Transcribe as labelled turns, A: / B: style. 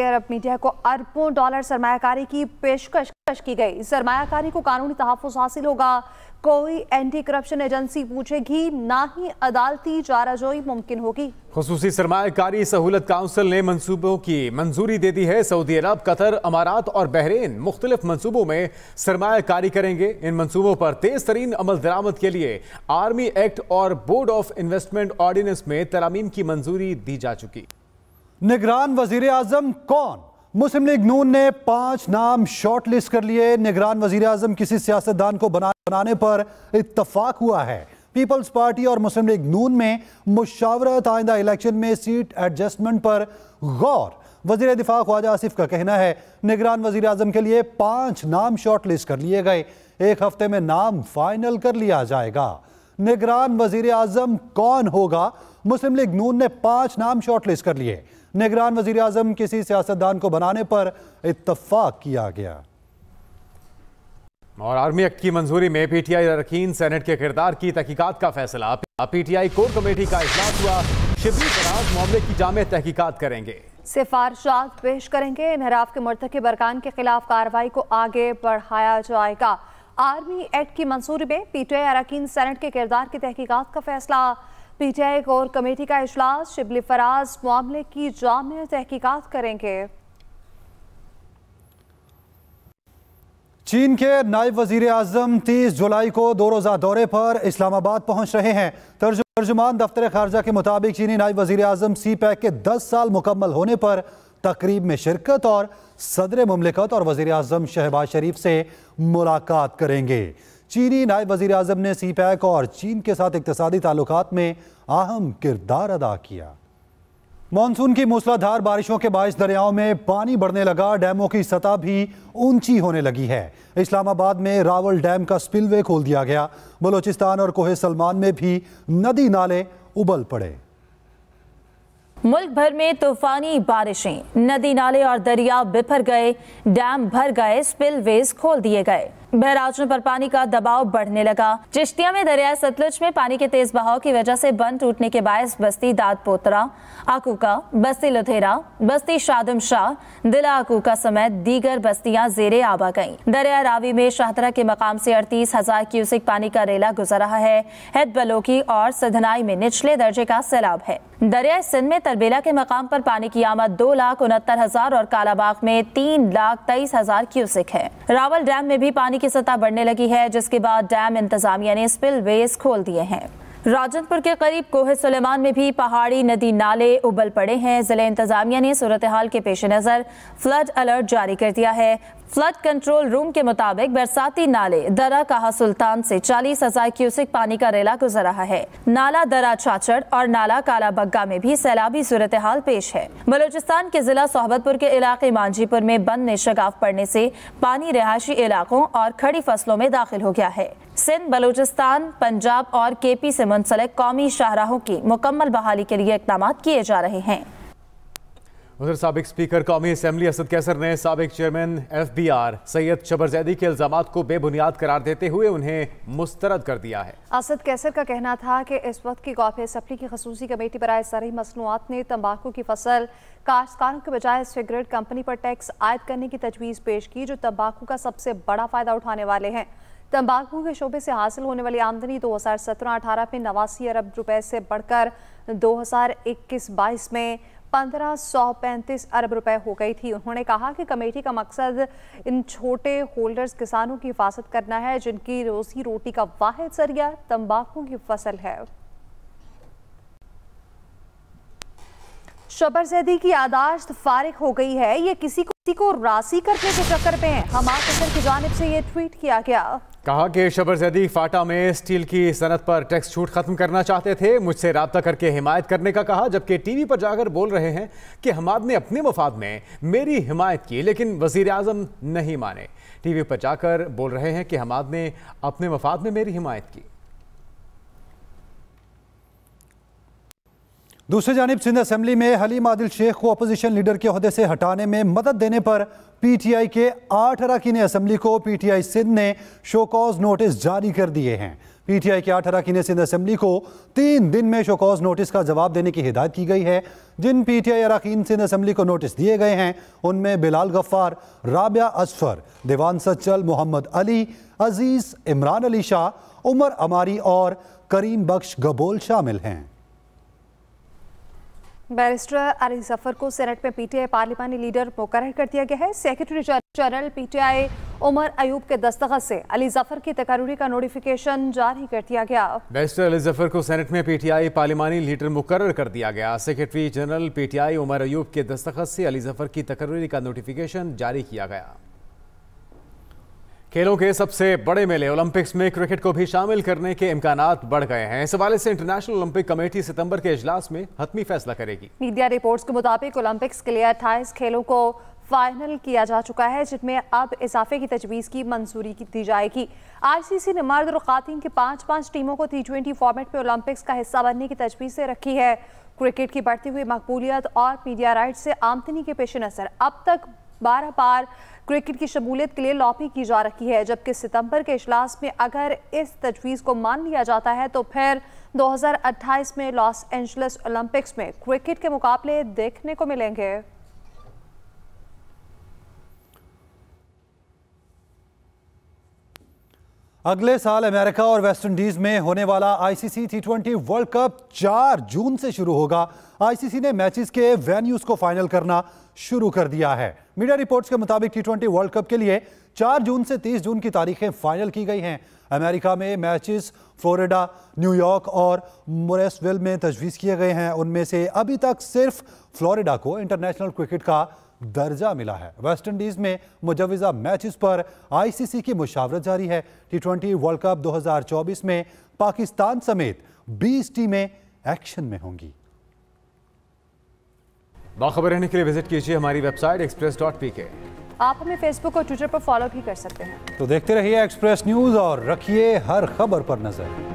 A: अरब media को अरबों dollar सरमाकारी की पेशकश की गई सरमाकारी को कानूनी तहफ़ हासिल होगा कोई एंटी करप्शन एजेंसी पूछेगी ना ही अदालती चाराजोई मुमकिन होगी
B: खसूसी सरमाकारी सहूलत काउंसिल ने मंसूबों की मंजूरी दे दी है सऊदी अरब कतर अमारात और बहरीन मुख्तलिफ मनसूबों में सरमाकारी करेंगे इन मनसूबों पर तेज तरीन अमल दरामद के लिए आर्मी एक्ट और बोर्ड ऑफ इन्वेस्टमेंट ऑर्डिनेंस में तरामीम की मंजूरी दी जा चुकी
C: निगरान वजीर अजम कौन मुस्लिम लीग नून ने पांच नाम शॉर्ट लिस्ट कर लिए निगरान वजीर अजम किसी सियासतदान को बना, बनाने पर इतफाक हुआ है पीपल्स पार्टी और मुस्लिम लीग नून में मुशावरत आइंदा इलेक्शन में सीट एडजस्टमेंट पर गौर वजीर दिफा ख्वाजा आसिफ का कहना है निगरान वजीर अजम के लिए पांच नाम शॉर्ट लिस्ट कर लिए गए एक हफ्ते में नाम फाइनल कर लिया जाएगा निगरान वजीर अजम कौन होगा मुस्लिम लीग नून ने पांच नाम शॉर्ट लिस्ट कर लिए निगरान वजीर अजम किसी सियासतदान को बनाने पर इतफाक किया गया
B: और आर्मी एक्ट की मंजूरी में पीटीआई अरकीन सेनेट के किरदार की तहकीकत का फैसला पीटीआई कोर कमेटी का इजलास हुआ शिबली फराज मामले की जामे तहकीकत करेंगे
A: सिफारशात पेश करेंगे इनहराफ के मरतकब बरकान के खिलाफ कार्रवाई को आगे बढ़ाया जाएगा आर्मी एक्ट की मंजूरी में पीटीआई अरकान सेनेट के किरदार की तहकीकत का फैसला पीटीआई कोर कमेटी का इजलास शिबली फराज मामले की जाम तहकीकत करेंगे
C: चीन के नायब वजीर अजम तीस जुलाई को दो रोज़ा दौरे पर इस्लामाबाद पहुंच रहे हैं तर्जुमान दफ्तर खारजा के मुताबिक चीनी नायब वजीर अजम सी पैक के दस साल मुकम्मल होने पर तकरीब में शिरकत और सदर ममलिकत और वजीर अजम शहबाज शरीफ से मुलाकात करेंगे चीनी नायब वजी अजम ने सी पैक और चीन के साथ इकतदी ताल्लुक में अहम किरदार अदा किया मानसून की मूसलाधार बारिशों के बायस दरियाओं में पानी बढ़ने लगा डैमों की सतह भी ऊंची होने लगी है इस्लामाबाद में रावल डैम का स्पिलवे खोल दिया गया बलूचिस्तान और कोहे सलमान में भी नदी नाले उबल पड़े
D: मुल्क भर में तूफानी बारिशें नदी नाले और दरिया बिफर गए डैम भर गए स्पिलवेज खोल दिए गए बहराजों पर पानी का दबाव बढ़ने लगा चिश्तिया में दरिया सतलुज में पानी के तेज बहाव की वजह से बंद टूटने के बायस बस्ती दाद पोतरा आकूका बस्ती लुथेरा बस्ती शादम शाह दिला आकूका समेत दीगर बस्तियां जेरे आबा गई दरिया रावी में शाहतरा के मकाम से अड़तीस हजार क्यूसिक पानी का रेला गुजर रहा है हैद बलोकी और सधनाई में निचले दर्जे का सैलाब है दरिया सिंध में तरबेला के मकाम पर पानी की आमद दो लाख उनहत्तर हजार और कालाबाग में तीन लाख तेईस हजार क्यूसिक है रावल डैम में भी पानी की सतह बढ़ने लगी है जिसके बाद डैम इंतजामिया ने स्पिल वेज खोल दिए हैं राजनपुर के करीब कोह सुलेमान में भी पहाड़ी नदी नाले उबल पड़े हैं जिले इंतजामिया ने सूरत हाल के पेश नज़र फ्लड अलर्ट जारी कर दिया है फ्लड कंट्रोल रूम के मुताबिक बरसाती नाले दरा कहा सुल्तान से चालीस हजार क्यूसिक पानी का रेला गुजर रहा है नाला दरा चाचड़ और नाला काला बग्गा में भी सैलाबी सूरत हाल पेश है बलोचिस्तान के जिला सोहबतपुर के इलाके मांझीपुर में बंद में शगाव पड़ने से पानी रिहायशी इलाकों और खड़ी फसलों में दाखिल हो गया है सिंध बलूचिस्तान पंजाब और के पी से मुंसलिक कौमी शाहराहों की मुकम्मल बहाली के लिए इकदाम किए जा रहे हैं
B: उधर सबक स्पीकर कौमी असम्बली असद कैसर ने सबक chairman F B R Syed Shabbar Zaidi के इल्जाम को बेबुनियाद करार देते हुए उन्हें मुस्तरद कर दिया है
A: असद कैसर का कहना था कि इस वक्त की गौफ सफरी की खसूसी कमेटी बरए सरही मसनूआत ने तम्बाकू की फसल काश्तकारों के बजाय सिगरेट कंपनी पर टैक्स आयद करने की तजवीज़ पेश की जो तम्बाकू का सबसे बड़ा फ़ायदा उठाने वाले हैं तंबाकू के शोबे से हासिल होने वाली आमदनी 2017-18 में नवासी अरब रुपए से बढ़कर 2021-22 में पंद्रह सौ पैंतीस अरब रुपए हो गई थी उन्होंने कहा कि कमेटी का मकसद इन छोटे होल्डर्स किसानों की हिफाजत करना है जिनकी रोजी रोटी का वाहिद जरिया तंबाकू की फसल है शबर जैदी की यादाश्त फारिग हो गई है ये किसी को किसी को रासी करने के चक्कर पे हैं हम असर की जानब से ये ट्वीट किया गया
B: कहा कि शबर जैदी फाटा में स्टील की सनत पर टैक्स छूट खत्म करना चाहते थे मुझसे रबता करके हिमायत करने का कहा जबकि टीवी पर जाकर बोल रहे हैं कि हमाद ने अपने मफाद में मेरी हिमायत की लेकिन वजीर आजम नहीं माने टीवी पर जाकर बोल रहे हैं कि हमाद ने अपने मफाद में मेरी हिमायत की
C: दूसरी जानब सिंध असम्बली में हलीम आदिल शेख को अपोजिशन लीडर के अहदे से हटाने में मदद देने पर पी टी आई के आठ अरकान असम्बली को पी टी आई सिंध ने शोकॉज नोटिस जारी कर दिए हैं पी टी आई के आठ अरकान सिंध असम्बली को तीन दिन में शोकॉज नोटिस का जवाब देने की हिदायत की गई है जिन पी टी आई अरकान सिंध असम्बली को नोटिस दिए गए हैं उनमें बिलाल गफ्फार राबिया असफर दीवान सच्चल मोहम्मद अली अजीज़ इमरान अली शाह उमर अमारी और करीम बख्श गबोल शामिल हैं
A: बैरिस्टर अली जफर को सेनेट में पीटीआई पार्लिमानी लीडर मुकर कर दिया गया है secretary general PTI Umar Ayub के दस्तखत से अली जफर की तकरूरी का नोटिफिकेशन जारी कर दिया गया
B: बैरिस्टर अली जफर को सेनेट में पीटीआई पार्लिमानी लीडर मुकर कर दिया गया secretary general PTI Umar Ayub के दस्तखत से अली जफर की तकरूरी का नोटिफिकेशन जारी किया गया खेलों के सबसे बड़े मेले ओलंपिक्स में क्रिकेट को भी शामिल करने के इम्कान बढ़ गए हैं इस हवाले से इंटरनेशनल ओलंपिक कमेटी सितंबर के इजलास में हतमी फैसला करेगी
A: मीडिया रिपोर्ट्स के मुताबिक ओलंपिक्स के लिए अट्ठाईस खेलों को फाइनल किया जा चुका है जिसमें अब इजाफे की तजवीज़ की मंजूरी की दी जाएगी आईसीसी ने मर्द और खातन की पांच पांच टीमों को टी ट्वेंटी फॉर्मेट में ओलंपिक्स का हिस्सा बनने की तजवीज़ से रखी है क्रिकेट की बढ़ती हुई मकबूलियत और मीडिया राइट से आमदनी के पेश नज़र अब तक बारह बार क्रिकेट की शमूलियत के लिए लॉपी की जा रही है जबकि सितंबर के अजलास में अगर इस तजवीज़ को मान लिया जाता है तो फिर 2028 में लॉस एंजल्स ओलंपिक्स में क्रिकेट के मुकाबले देखने को मिलेंगे
C: अगले साल अमेरिका और वेस्टइंडीज में होने वाला ICC T twenty world cup 4 जून से शुरू होगा आईसीसी ने मैचेस के वेन्यूज को फाइनल करना शुरू कर दिया है मीडिया रिपोर्ट्स के मुताबिक टी ट्वेंटी वर्ल्ड कप के लिए 4 जून से 30 जून की तारीखें फाइनल की गई हैं अमेरिका में मैचेस फ्लोरिडा न्यूयॉर्क और मोरेसविल में तजवीज़ किए गए हैं उनमें से अभी तक सिर्फ फ्लोरिडा को इंटरनेशनल क्रिकेट का दर्जा मिला है वेस्ट इंडीज में मुजवजा मैचेस पर आईसीसी की मुशावरत जारी है टी ट्वेंटी वर्ल्ड कप 2024 में पाकिस्तान समेत 20 टीमें एक्शन में होंगी
B: बाखबर रहने के लिए विजिट कीजिए हमारी वेबसाइट
C: एक्सप्रेस डॉट पी के
A: आप हमें फेसबुक और ट्विटर पर फॉलो भी कर सकते हैं
C: तो देखते रहिए एक्सप्रेस न्यूज और रखिए हर खबर पर नजर